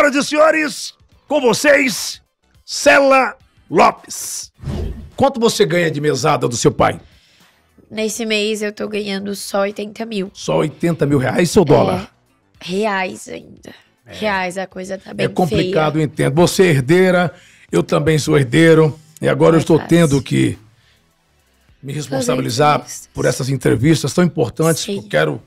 Senhoras e senhores, com vocês, Cela Lopes. Quanto você ganha de mesada do seu pai? Nesse mês eu tô ganhando só 80 mil. Só 80 mil reais seu dólar? É, reais ainda. É. Reais, a coisa tá bem É complicado, feia. eu entendo. Você é herdeira, eu também sou herdeiro. E agora é eu estou fácil. tendo que me responsabilizar por essas entrevistas tão importantes. Sim. Eu quero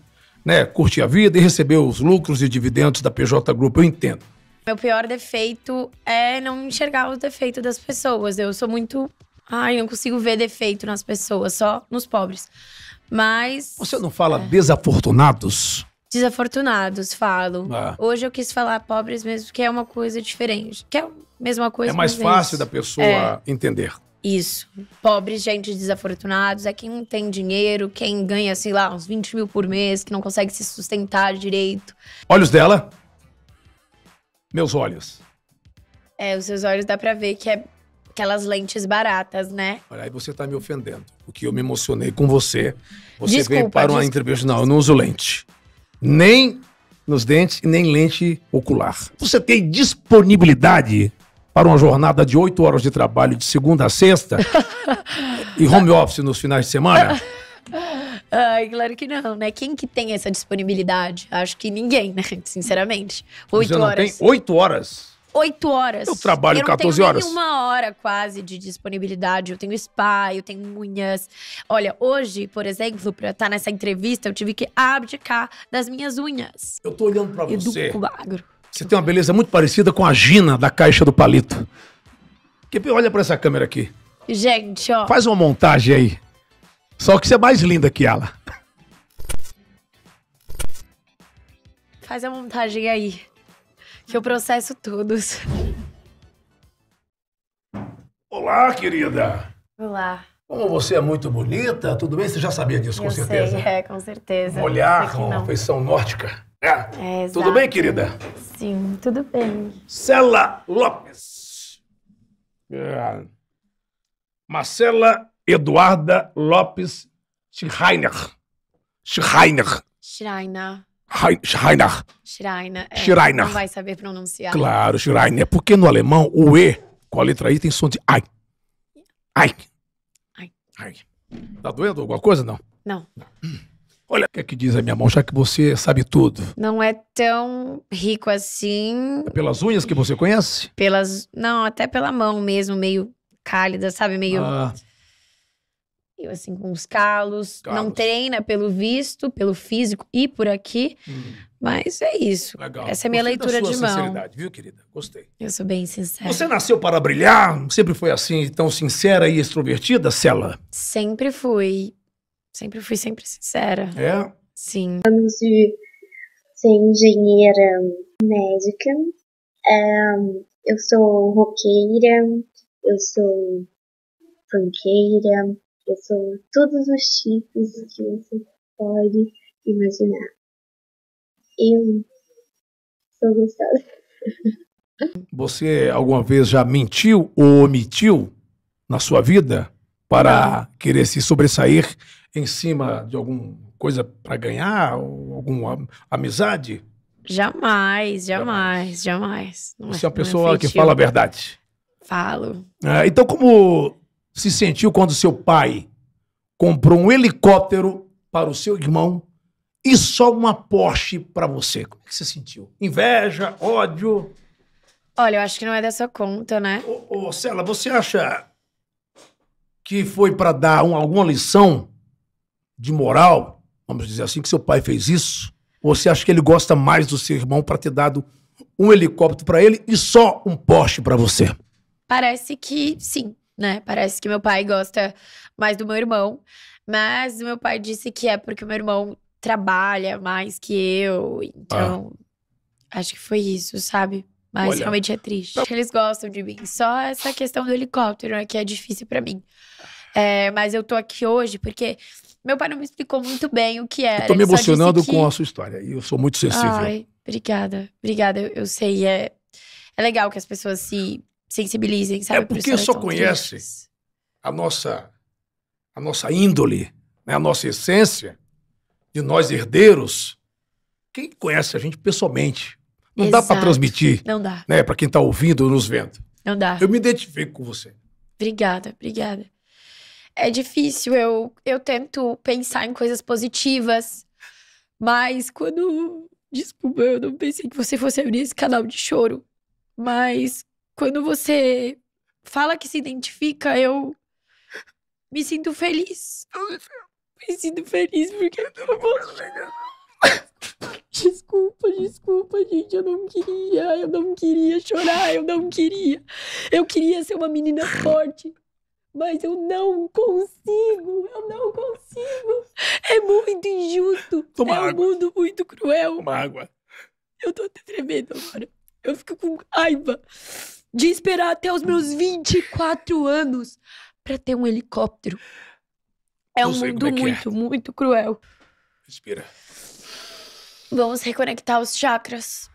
né, curtir a vida e receber os lucros e dividendos da PJ Group, eu entendo. Meu pior defeito é não enxergar os defeitos das pessoas. Eu sou muito. Ai, não consigo ver defeito nas pessoas, só nos pobres. Mas. Você não fala é. desafortunados? Desafortunados, falo. É. Hoje eu quis falar pobres mesmo, que é uma coisa diferente. Que é a mesma coisa. É mais é fácil da pessoa é. entender. Isso. Pobres, gente desafortunados, é quem não tem dinheiro, quem ganha, sei lá, uns 20 mil por mês, que não consegue se sustentar direito. Olhos dela. Meus olhos. É, os seus olhos dá pra ver que é aquelas lentes baratas, né? Olha, aí você tá me ofendendo. Porque eu me emocionei com você. Você desculpa, veio para uma entrevista. Não, eu não uso lente. Nem nos dentes e nem lente ocular. Você tem disponibilidade para uma jornada de oito horas de trabalho de segunda a sexta e home office nos finais de semana? Ai, claro que não, né? Quem que tem essa disponibilidade? Acho que ninguém, né? Sinceramente. Oito horas. Tem oito horas? Oito horas. Eu trabalho eu 14 horas. uma hora quase de disponibilidade. Eu tenho spa, eu tenho unhas. Olha, hoje, por exemplo, pra estar tá nessa entrevista, eu tive que abdicar das minhas unhas. Eu tô olhando pra você. Edu Agro. Você tem uma beleza muito parecida com a Gina da Caixa do Palito. olha pra essa câmera aqui. Gente, ó. Faz uma montagem aí. Só que você é mais linda que ela. Faz a montagem aí, que eu processo todos. Olá, querida. Olá. Como você é muito bonita, tudo bem? Você já sabia disso, com certeza. Sei, é, com certeza. Um olhar, uma feição nórdica. É. é tudo bem, querida? Sim, tudo bem. Cela Lopes. É. Marcela Eduarda Lopes Schreiner. Schreiner. Schreiner. Schreiner. Schreiner. É, Schreiner. Não vai saber pronunciar. Claro, Schreiner. Porque no alemão o E com a letra I tem som de ai. Ai. Ai. ai. Tá doendo alguma coisa? Não. Não. Hum. Olha o que, é que diz a minha mão, já que você sabe tudo. Não é tão rico assim. É pelas unhas que você conhece? Pelas. Não, até pela mão mesmo, meio cálida, sabe? Meio. Ah. Eu, assim, com os calos. calos. Não né, treina pelo visto, pelo físico e por aqui. Hum. Mas é isso. Legal. Essa é a minha Gostei leitura de mão. sinceridade, viu, querida? Gostei. Eu sou bem sincera. Você nasceu para brilhar? Sempre foi assim, tão sincera e extrovertida, Cela? Sempre fui. Sempre fui sempre sincera. É? Sim. Anos de ser engenheira médica. Um, eu sou roqueira. Eu sou funkeira pessoa todos os tipos que você pode imaginar. Eu sou gostosa. Você alguma vez já mentiu ou omitiu na sua vida para querer se sobressair em cima de alguma coisa para ganhar, ou alguma amizade? Jamais, jamais, jamais. jamais. Você é, é uma é pessoa que fala a verdade. Falo. É, então, como se sentiu quando seu pai comprou um helicóptero para o seu irmão e só uma Porsche para você? Como é que você sentiu? Inveja, ódio? Olha, eu acho que não é dessa conta, né? Ô, ô Cela, você acha que foi para dar um, alguma lição de moral, vamos dizer assim, que seu pai fez isso? Ou você acha que ele gosta mais do seu irmão para ter dado um helicóptero para ele e só um Porsche para você? Parece que sim né? Parece que meu pai gosta mais do meu irmão. Mas meu pai disse que é porque meu irmão trabalha mais que eu. Então, ah. acho que foi isso, sabe? Mas Olha. realmente é triste. Eles gostam de mim. Só essa questão do helicóptero né, que é difícil para mim. É, mas eu tô aqui hoje porque meu pai não me explicou muito bem o que era. Eu tô me emocionando que... com a sua história. E eu sou muito sensível. Ai, obrigada. Obrigada. Eu, eu sei. É, é legal que as pessoas se sensibilizem, sabe? É porque só conhece a nossa, a nossa índole, né? a nossa essência de nós herdeiros. Quem conhece a gente pessoalmente. Não Exato. dá para transmitir. Não dá. Né, para quem está ouvindo ou nos vendo. Não dá. Eu me identifico com você. Obrigada, obrigada. É difícil, eu, eu tento pensar em coisas positivas, mas quando. Desculpa, eu não pensei que você fosse abrir esse canal de choro. Mas quando você fala que se identifica, eu me sinto feliz. Me sinto feliz porque eu posso. Desculpa, desculpa, gente. Eu não queria, eu não queria chorar, eu não queria. Eu queria ser uma menina forte. Mas eu não consigo, eu não consigo. É muito injusto. Toma é água. um mundo muito cruel. Toma água. Eu tô até tremendo agora. Eu fico com raiva de esperar até os meus 24 anos para ter um helicóptero. É Não um mundo é, é muito, é. muito cruel. Respira. Vamos reconectar os chakras.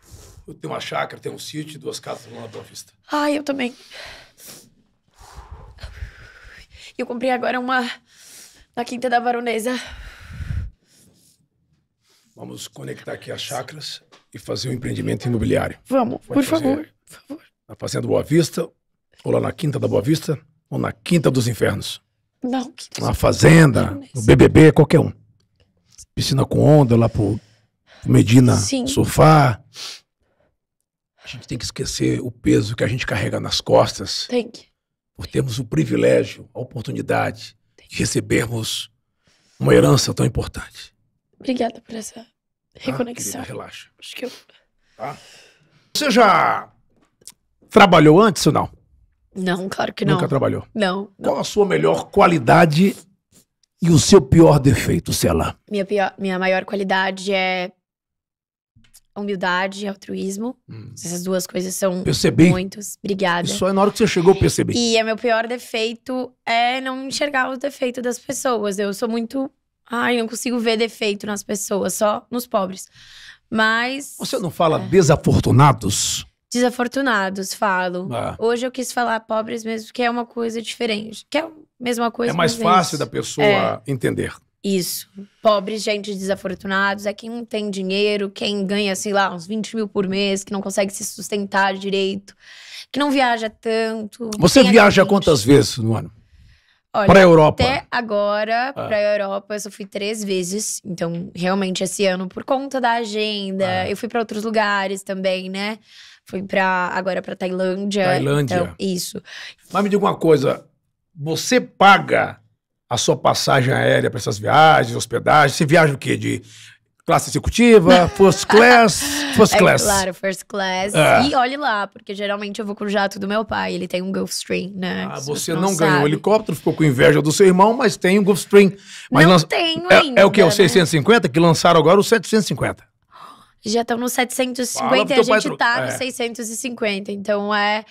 Eu tenho uma chácara, tenho um sítio e duas casas lá na Boa Vista. Ah, eu também. Eu comprei agora uma na Quinta da Baronesa. Vamos conectar aqui as chakras e fazer um empreendimento imobiliário. Vamos, Pode por fazer... favor, por favor na Fazenda Boa Vista, ou lá na Quinta da Boa Vista, ou na Quinta dos Infernos. Não, que... Na Fazenda, né? no BBB, qualquer um. Piscina com onda, lá pro Medina Sim. A gente tem que esquecer o peso que a gente carrega nas costas. Tem que. Por termos o privilégio, a oportunidade de recebermos uma herança tão importante. Obrigada por essa reconexão. Ah, querida, relaxa. Acho que eu. Tá? Você já Trabalhou antes ou não? Não, claro que não. Nunca trabalhou? Não. não. Qual a sua melhor qualidade e o seu pior defeito, lá? Minha, pior, minha maior qualidade é humildade e altruísmo. Hum. Essas duas coisas são percebi. muitos. Obrigada. Isso só é na hora que você chegou eu percebi. E é meu pior defeito é não enxergar os defeitos das pessoas. Eu sou muito... Ai, não consigo ver defeito nas pessoas, só nos pobres. Mas... Você não fala é. desafortunados? desafortunados, falo. Ah. Hoje eu quis falar pobres mesmo, que é uma coisa diferente. Que é a mesma coisa. É mais é fácil da pessoa é. entender. Isso. Pobres, gente desafortunados, é quem não tem dinheiro, quem ganha, sei lá, uns 20 mil por mês, que não consegue se sustentar direito, que não viaja tanto. Você viaja quantas vezes no ano? Olha, pra Europa. Até agora, ah. pra Europa, eu só fui três vezes. Então, realmente, esse ano, por conta da agenda, ah. eu fui para outros lugares também, né? Fui pra, agora para Tailândia. Tailândia. Então, isso. Mas me diga uma coisa: você paga a sua passagem aérea para essas viagens, hospedagem? Você viaja o quê? De classe executiva, first class, first é class. É, claro, first class. É. E olhe lá, porque geralmente eu vou com o jato do meu pai, ele tem um Gulfstream, né? Ah, você não, não ganhou o um helicóptero, ficou com inveja do seu irmão, mas tem um Gulfstream. Mas não lança... tenho é, ainda. É o que? Né? O 650 que lançaram agora o 750 já estão no 750 e a gente tá é. no 650. Então é,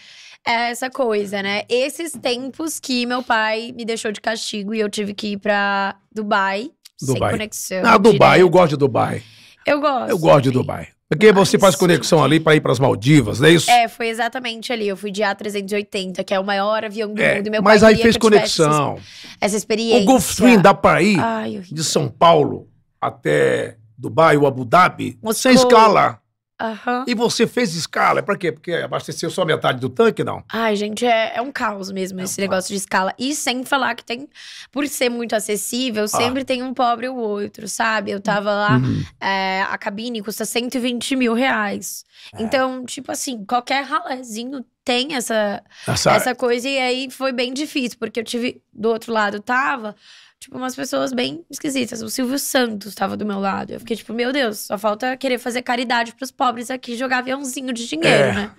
é essa coisa, né? Esses tempos que meu pai me deixou de castigo e eu tive que ir pra Dubai, Dubai. sem conexão. Ah, Dubai, direto. eu gosto de Dubai. Eu gosto. Eu gosto de Dubai. Porque Mas... você faz conexão ali para ir para as Maldivas, não é isso? É, foi exatamente ali. Eu fui de A380, que é o maior avião do é, mundo. Meu mas aí fez conexão. Essa, essa, experiência. O Gulfstream dá para ir Ai, de São Paulo até Dubai ou Abu Dhabi, Moscou. sem escala. Uhum. E você fez escala, é pra quê? Porque abasteceu só metade do tanque, não? Ai, gente, é, é um caos mesmo é esse um negócio caos. de escala. E sem falar que tem, por ser muito acessível, ah. sempre tem um pobre ou outro, sabe? Eu tava lá, uhum. é, a cabine custa 120 mil reais. É. Então, tipo assim, qualquer ralezinho tem essa, essa... essa coisa. E aí foi bem difícil, porque eu tive, do outro lado, tava tipo, umas pessoas bem esquisitas. O Silvio Santos estava do meu lado. Eu fiquei tipo, meu Deus, só falta querer fazer caridade pros pobres aqui jogar aviãozinho de dinheiro, é. né?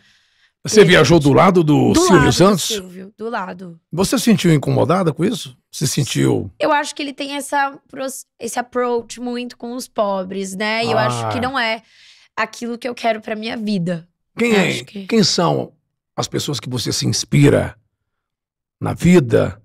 Você e viajou gente... do lado do, do Silvio lado Santos? Do Silvio, do lado. Você se sentiu incomodada com isso? Se sentiu. Eu acho que ele tem essa, esse approach muito com os pobres, né? E ah. eu acho que não é aquilo que eu quero pra minha vida. Quem, é, que... quem são as pessoas que você se inspira na vida?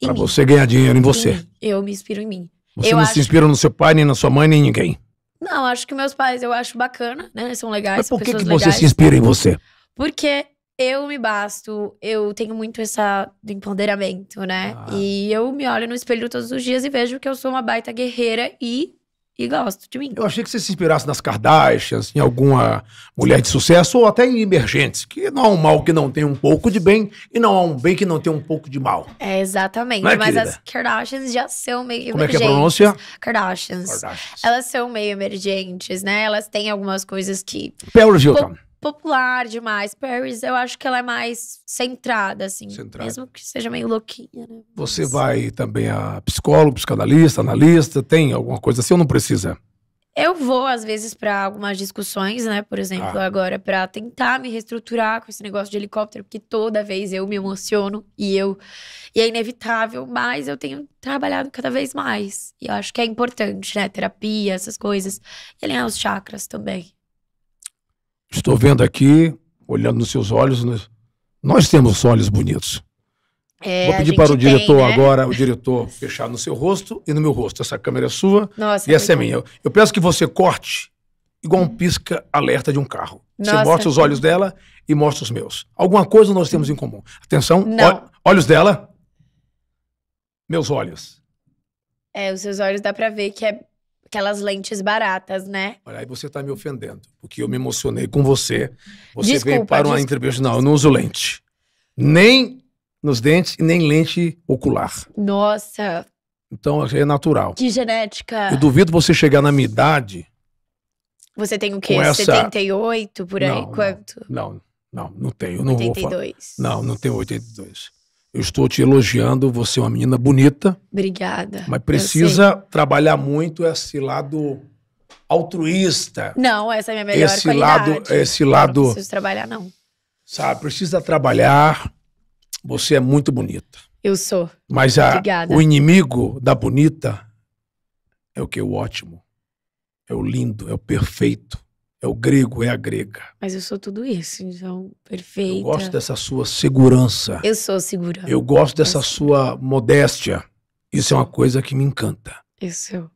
Para você ganhar dinheiro em você. Em eu me inspiro em mim. Você eu não acho... se inspira no seu pai, nem na sua mãe, nem em ninguém. Não, acho que meus pais eu acho bacana, né? São legais. Mas por que, que legais. você se inspira em você? Porque eu me basto, eu tenho muito essa do empoderamento, né? Ah. E eu me olho no espelho todos os dias e vejo que eu sou uma baita guerreira e e gosto de mim. Eu achei que você se inspirasse nas Kardashians, em alguma mulher de sucesso, ou até em emergentes, que não há um mal que não tem um pouco de bem, e não há um bem que não tem um pouco de mal. É, exatamente. É, Mas as Kardashians já são meio emergentes. Como é que é a pronúncia? Kardashians. Kardashians. Elas são meio emergentes, né? Elas têm algumas coisas que... Paris Hilton popular demais. Paris, eu acho que ela é mais centrada, assim. Centrada. Mesmo que seja meio louquinha, né? Você vai também a psicólogo, psicanalista, analista, tem alguma coisa assim ou não precisa? Eu vou, às vezes, para algumas discussões, né? Por exemplo, ah. agora, para tentar me reestruturar com esse negócio de helicóptero, porque toda vez eu me emociono e eu. E é inevitável, mas eu tenho trabalhado cada vez mais. E eu acho que é importante, né? Terapia, essas coisas. E alinhar os chakras também. Estou vendo aqui, olhando nos seus olhos, nós temos olhos bonitos. É, Vou pedir para o diretor tem, né? agora, o diretor, fechar no seu rosto e no meu rosto. Essa câmera é sua Nossa, e essa é minha. Eu, eu peço que você corte igual um hum. pisca-alerta de um carro. Nossa. Você mostra os olhos dela e mostra os meus. Alguma coisa nós temos em comum. Atenção, olhos dela, meus olhos. É, os seus olhos dá para ver que é aquelas lentes baratas, né? Olha, aí você tá me ofendendo, porque eu me emocionei com você. Você desculpa, veio para uma entrevista. Não, eu não uso lente. Nem nos dentes e nem lente ocular. Nossa. Então assim, é natural. Que genética. Eu duvido você chegar na minha idade. Você tem o quê? Essa... 78 por aí? Não, Quanto? Não, não, não, não tenho. Não 82. Vou falar. Não, não tenho 82 eu estou te elogiando, você é uma menina bonita. Obrigada. Mas precisa trabalhar muito esse lado altruísta. Não, essa é a minha melhor esse qualidade. Lado, esse lado... Não preciso trabalhar, não. Sabe, precisa trabalhar. Você é muito bonita. Eu sou. Mas a, o inimigo da bonita é o que? O ótimo. É o lindo, é o perfeito. É o grego, é a grega. Mas eu sou tudo isso, então, perfeito. Eu gosto dessa sua segurança. Eu sou segura. Eu gosto dessa eu sua modéstia. Isso é uma coisa que me encanta. Isso. Eu...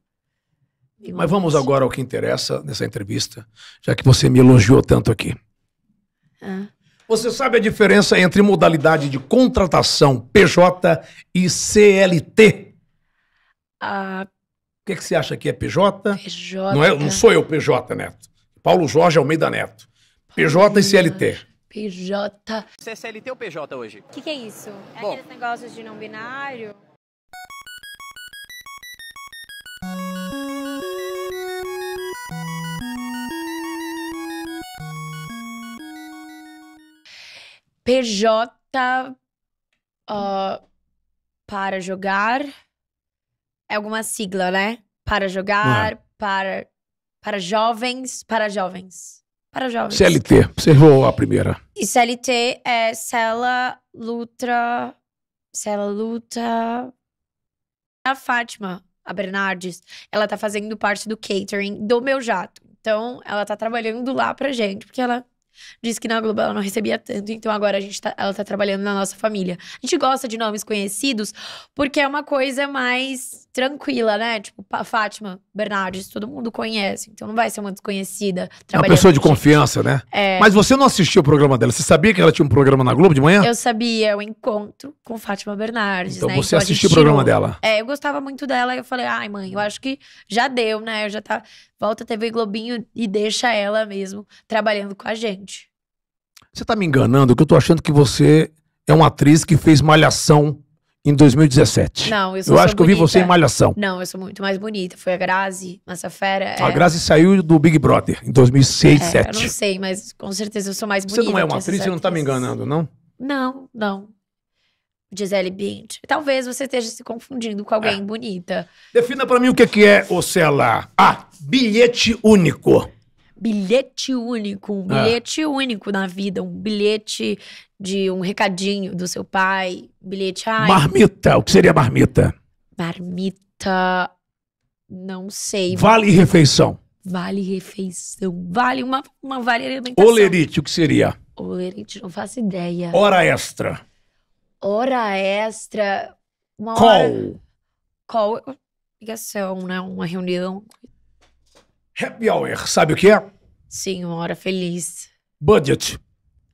eu Mas vamos agora ao que interessa nessa entrevista, já que você me elogiou tanto aqui. Ah. Você sabe a diferença entre modalidade de contratação PJ e CLT? Ah. O que, é que você acha que é PJ? PJ. Não, é, não sou eu PJ, Neto. Paulo Jorge Almeida Neto. PJ e CLT. PJ. Você é CLT ou PJ hoje? O que, que é isso? É Bom. aqueles negócios de não binário? PJ uh, para jogar. É alguma sigla, né? Para jogar, é. para para jovens, para jovens. Para jovens. CLT, você errou a primeira. E CLT é Cela Lutra. Cela Luta. A Fátima, a Bernardes, ela tá fazendo parte do catering do meu jato. Então, ela tá trabalhando lá pra gente, porque ela disse que na Globo ela não recebia tanto, então agora a gente tá, ela tá trabalhando na nossa família. A gente gosta de nomes conhecidos porque é uma coisa mais tranquila, né? Tipo, Fátima, Bernardes, todo mundo conhece, então não vai ser uma desconhecida. É uma pessoa de confiança, né? É... Mas você não assistiu o programa dela, você sabia que ela tinha um programa na Globo de manhã? Eu sabia, o encontro com Fátima Bernardes, Então né? você então, assistiu o programa tirou... dela. É, eu gostava muito dela e eu falei, ai mãe, eu acho que já deu, né? Eu já tá, volta a TV Globinho e deixa ela mesmo trabalhando com a gente. Você tá me enganando, que eu tô achando que você é uma atriz que fez malhação em 2017. Não, eu sou Eu acho que bonita. eu vi você em Malhação. Não, eu sou muito mais bonita. Foi a Grazi, Massa fera. É... A Grazi saiu do Big Brother em 2006, 2007. É, eu não sei, mas com certeza eu sou mais bonita. Você não é uma atriz? e não tá me enganando, não? Não, não. Gisele Bint. Talvez você esteja se confundindo com alguém é. bonita. Defina para mim o que é, Ocela. A. Bilhete único bilhete único, um ah. bilhete é. único na vida, um bilhete de um recadinho do seu pai, bilhete. Ai, marmita, o que seria marmita? Marmita. Não sei. Vale refeição. Vale refeição. Vale uma, uma vale alimentação. Olerite, o que seria? Olerite, não faço ideia. Hora extra. Hora extra. Uma Call. Hora... Qual? ligação, né? Uma reunião. Happy Hour, sabe o que é? Sim, uma hora feliz. Budget.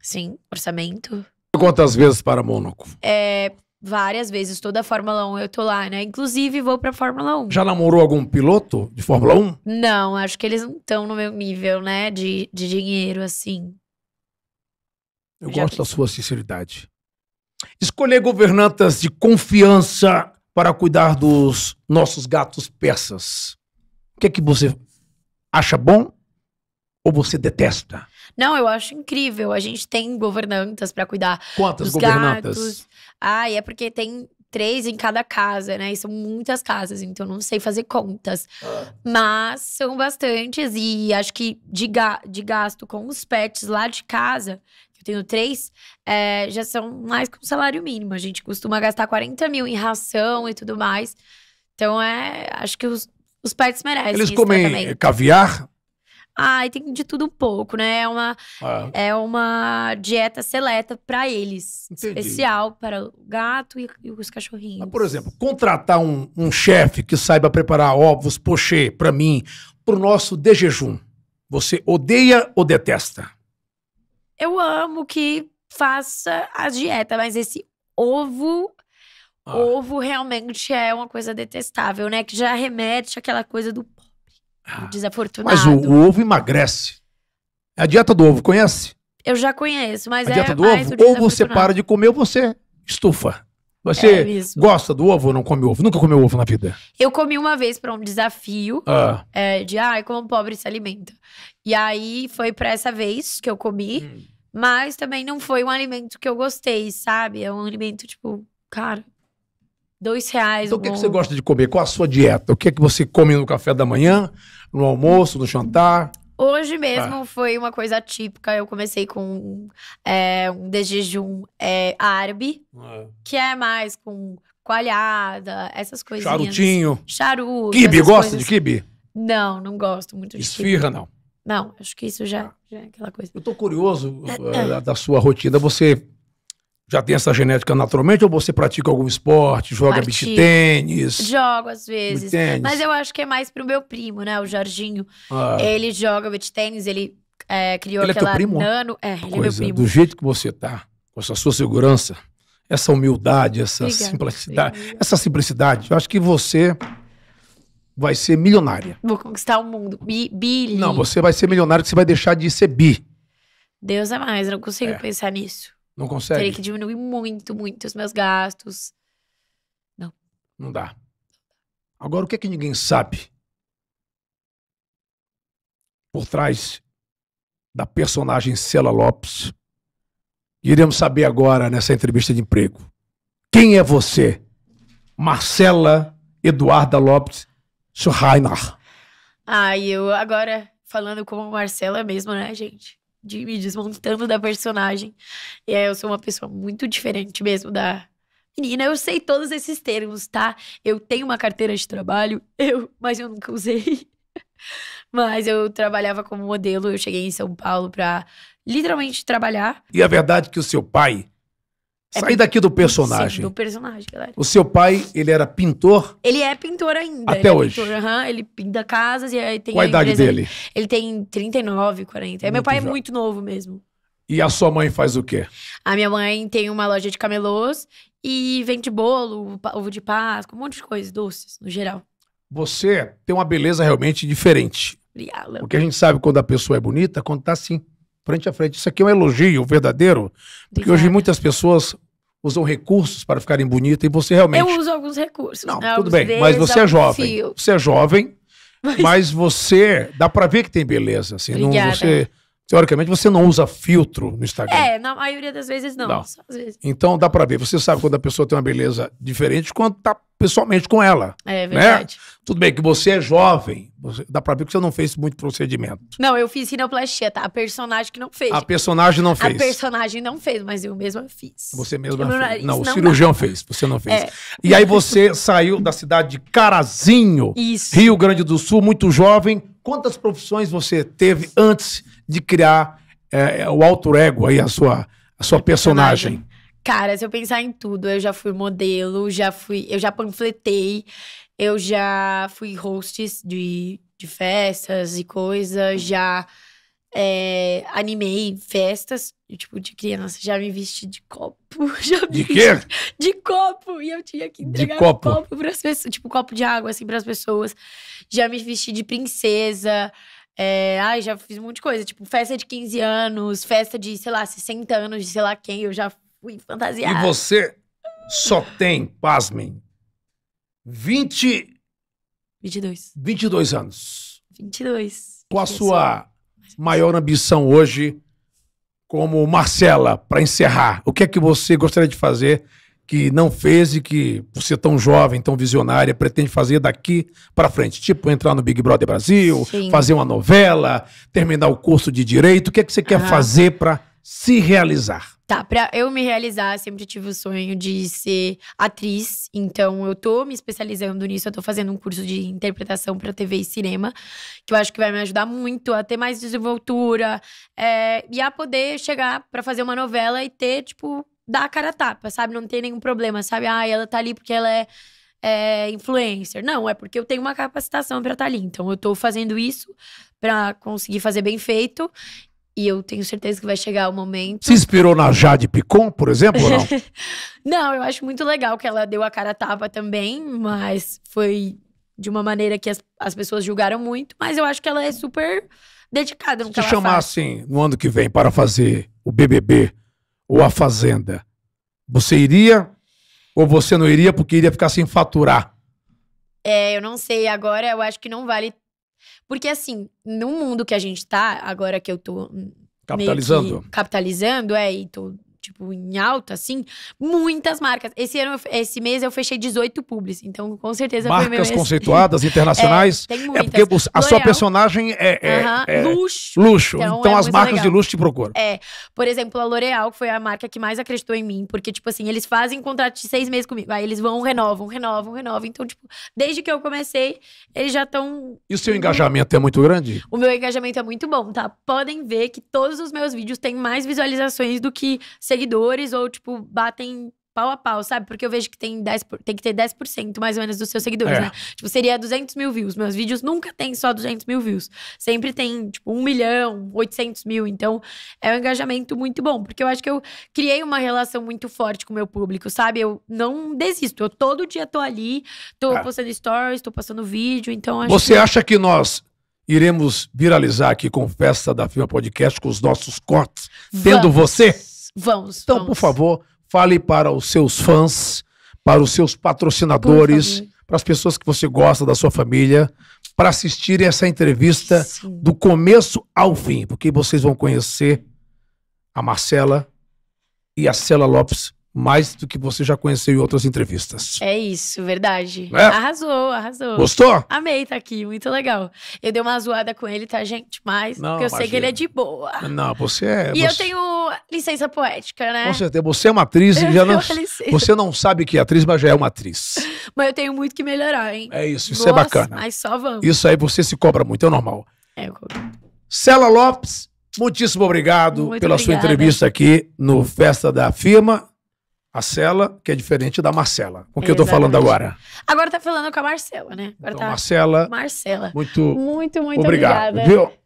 Sim, orçamento. Quantas vezes para Mônaco? É, várias vezes, toda a Fórmula 1 eu tô lá, né? Inclusive vou pra Fórmula 1. Já namorou algum piloto de Fórmula 1? Não, acho que eles não estão no meu nível, né? De, de dinheiro, assim. Eu Já gosto pensei. da sua sinceridade. Escolher governantas de confiança para cuidar dos nossos gatos persas. O que é que você acha bom ou você detesta? Não, eu acho incrível. A gente tem governantas para cuidar. Quantas governantas? Ah, é porque tem três em cada casa, né? E são muitas casas, então não sei fazer contas. Ah. Mas são bastantes. E acho que de, ga de gasto com os pets lá de casa, eu tenho três, é, já são mais que um salário mínimo. A gente costuma gastar 40 mil em ração e tudo mais. Então é. Acho que os os parques merecem. Eles comem tratamento. caviar? Ai, tem de tudo um pouco, né? É uma, ah. é uma dieta seleta para eles. Entendi. Especial para o gato e, e os cachorrinhos. Mas, por exemplo, contratar um, um chefe que saiba preparar ovos pochê para mim, para o nosso de jejum. Você odeia ou detesta? Eu amo que faça a dieta, mas esse ovo ah. Ovo realmente é uma coisa detestável, né? Que já remete àquela coisa do pobre, ah. desafortunado. Mas o, o, ovo emagrece. É a dieta do ovo, conhece? Eu já conheço, mas a é dieta do ovo, ou você para de comer ou você estufa. Você é gosta do ovo ou não come ovo? Nunca comeu ovo na vida? Eu comi uma vez para um desafio ah. É, de ah, como um pobre se alimenta. E aí foi para essa vez que eu comi, hum. mas também não foi um alimento que eu gostei, sabe? É um alimento, tipo, cara, Dois reais. Então, o que, que você gosta de comer? Qual a sua dieta? O que, é que você come no café da manhã, no almoço, no jantar? Hoje mesmo ah. foi uma coisa típica. Eu comecei com é, um desjejum é, árabe, ah. que é mais com coalhada, essas coisas. Charutinho. Charuto. Kibe, gosta de kibe? Não, não gosto muito de Esfirra, kibe. não. Não, acho que isso já, ah. já é aquela coisa. Eu tô curioso ah, eh, ah. da sua rotina. Você já tem essa genética naturalmente ou você pratica algum esporte, joga beach tênis? Jogo às vezes. Mas eu acho que é mais pro meu primo, né? O Jorginho. Ah. Ele joga beach tênis, ele é, criou ele é aquela é primo? nano. É, ele Coisa, é meu primo. Do jeito que você tá, com essa sua segurança, essa humildade, essa Obrigada. simplicidade. Obrigada. Essa simplicidade, eu acho que você vai ser milionária. Vou conquistar o mundo. Bi, bilhão. Não, você vai ser milionário, você vai deixar de ser bi. Deus é mais, eu não consigo é. pensar nisso. Não consegue? Teria que diminuir muito, muito os meus gastos. Não. Não dá. Agora, o que é que ninguém sabe? Por trás da personagem Cela Lopes. Iremos saber agora nessa entrevista de emprego. Quem é você? Marcela Eduarda Lopes Schreiner. Ah, eu agora falando como Marcela mesmo, né, gente? de me desmontando da personagem. E aí eu sou uma pessoa muito diferente mesmo da. Menina, eu sei todos esses termos, tá? Eu tenho uma carteira de trabalho, eu, mas eu nunca usei. mas eu trabalhava como modelo, eu cheguei em São Paulo pra literalmente trabalhar. E a verdade é que o seu pai é Sai daqui do personagem. Sim, do personagem, galera. O seu pai, ele era pintor? Ele é pintor ainda. Até ele é hoje? É pintor, uhum, ele pinta casas e aí tem Qual a, idade dele? Ali. Ele tem 39, 40. Muito meu pai já. é muito novo mesmo. E a sua mãe faz o quê? A minha mãe tem uma loja de camelôs e vende bolo, ovo de páscoa, um monte de coisas, doces, no geral. Você tem uma beleza realmente diferente. Obrigada. Porque a gente sabe quando a pessoa é bonita, quando tá assim frente a frente. Isso aqui é um elogio verdadeiro, porque hoje muitas pessoas usam recursos para ficarem bonitas e você realmente. Eu uso alguns recursos. Não, alguns tudo bem, mas você é jovem. Fio. Você é jovem, mas, mas você dá para ver que tem beleza, assim. Obrigada. Não, você Teoricamente, você não usa filtro no Instagram. É, na maioria das vezes não. não. Vezes. Então dá pra ver. Você sabe quando a pessoa tem uma beleza diferente quando tá pessoalmente com ela. É né? verdade. Né? Tudo bem que você é jovem. Você, dá pra ver que você não fez muito procedimento. Não, eu fiz rinoplastia, tá? A personagem que não fez. A personagem não fez. A personagem não fez, mas eu mesma fiz. Você mesma fez. não, o não cirurgião dá. fez, você não fez. É. E aí você saiu da cidade de Carazinho, Isso. Rio Grande do Sul, muito jovem. Quantas profissões você teve antes de criar é, é, o alter ego aí, a sua, a sua personagem. Cara, se eu pensar em tudo, eu já fui modelo, já fui, eu já panfletei, eu já fui host de, de festas e coisas, já é, animei festas, tipo, de criança, já me vesti de copo. Já de quê? De copo! E eu tinha que entregar de copo, copo para as pessoas, tipo, copo de água, assim, para as pessoas. Já me vesti de princesa, é, ai, já fiz um monte de coisa. Tipo, festa de 15 anos, festa de, sei lá, 60 anos de sei lá quem. Eu já fui fantasiada. E você só tem, pasmem, 20... 22. 22 anos. 22. Qual a sua maior ambição hoje como Marcela, para encerrar? O que é que você gostaria de fazer que não fez e que, você tão jovem, tão visionária, pretende fazer daqui para frente? Tipo, entrar no Big Brother Brasil, Sim. fazer uma novela, terminar o curso de direito. O que é que você quer ah. fazer para se realizar? Tá, pra eu me realizar, sempre tive o sonho de ser atriz. Então, eu tô me especializando nisso. Eu tô fazendo um curso de interpretação para TV e cinema, que eu acho que vai me ajudar muito a ter mais desenvoltura é, e a poder chegar para fazer uma novela e ter, tipo, dá a cara a tapa, sabe? Não tem nenhum problema, sabe? Ah, ela tá ali porque ela é, é influencer. Não, é porque eu tenho uma capacitação para estar tá ali. Então eu tô fazendo isso para conseguir fazer bem feito. E eu tenho certeza que vai chegar o momento. Se inspirou na Jade Picon, por exemplo, ou não? não, eu acho muito legal que ela deu a cara a tapa também, mas foi de uma maneira que as, as pessoas julgaram muito. Mas eu acho que ela é super dedicada no Se que chamar faz. assim no ano que vem para fazer o BBB ou a fazenda? Você iria ou você não iria porque iria ficar sem faturar? É, eu não sei. Agora eu acho que não vale. Porque, assim, no mundo que a gente tá, agora que eu tô. Hum, capitalizando. capitalizando, é, e tô tipo, em alta, assim, muitas marcas. Esse ano, esse mês eu fechei 18 públicos então com certeza marcas foi Marcas conceituadas, internacionais. É, tem é muitas. É porque a L'Oreal, sua personagem é, é, uh-huh. é luxo. Luxo. Então, então é as marcas legal. de luxo te procuram. É. Por exemplo, a L'Oreal, que foi a marca que mais acreditou em mim, porque, tipo assim, eles fazem contrato de seis meses comigo. Aí eles vão, renovam, renovam, renovam. Então, tipo, desde que eu comecei, eles já estão. E o seu uhum. engajamento é muito grande? O meu engajamento é muito bom, tá? Podem ver que todos os meus vídeos têm mais visualizações do que seguidores ou, tipo, batem pau a pau, sabe? Porque eu vejo que tem, 10, tem que ter 10% mais ou menos dos seus seguidores, é. né? Tipo, seria 200 mil views. Meus vídeos nunca tem só 200 mil views. Sempre tem, tipo, 1 milhão, 800 mil. Então, é um engajamento muito bom. Porque eu acho que eu criei uma relação muito forte com o meu público, sabe? Eu não desisto. Eu todo dia tô ali, tô é. postando stories, tô postando vídeo, então... Você que... acha que nós iremos viralizar aqui com Festa da firma Podcast com os nossos cortes, Vamos. tendo você... Vamos. Então, vamos. por favor, fale para os seus fãs, para os seus patrocinadores, para as pessoas que você gosta da sua família, para assistir essa entrevista Sim. do começo ao fim, porque vocês vão conhecer a Marcela e a Cela Lopes mais do que você já conheceu em outras entrevistas. É isso, verdade. É? Arrasou, arrasou. Gostou? Amei tá aqui, muito legal. Eu dei uma zoada com ele, tá, gente? Mas não, porque eu imagina. sei que ele é de boa. Não, você é. E você... eu tenho licença poética, né? Com certeza. Você é uma atriz e já não. Você não sabe que é atriz, mas já é uma atriz. mas eu tenho muito que melhorar, hein? É isso, isso é bacana. Mas só vamos. Isso aí você se cobra muito, é normal. É, eu cobro. Cela Lopes, muitíssimo obrigado muito pela obrigada. sua entrevista aqui no Festa da Firma a Cela, que é diferente da Marcela. Com que eu tô falando agora? Agora tá falando com a Marcela, né? Agora então, tá... Marcela. Marcela. Muito, muito, muito obrigado, obrigada. Viu?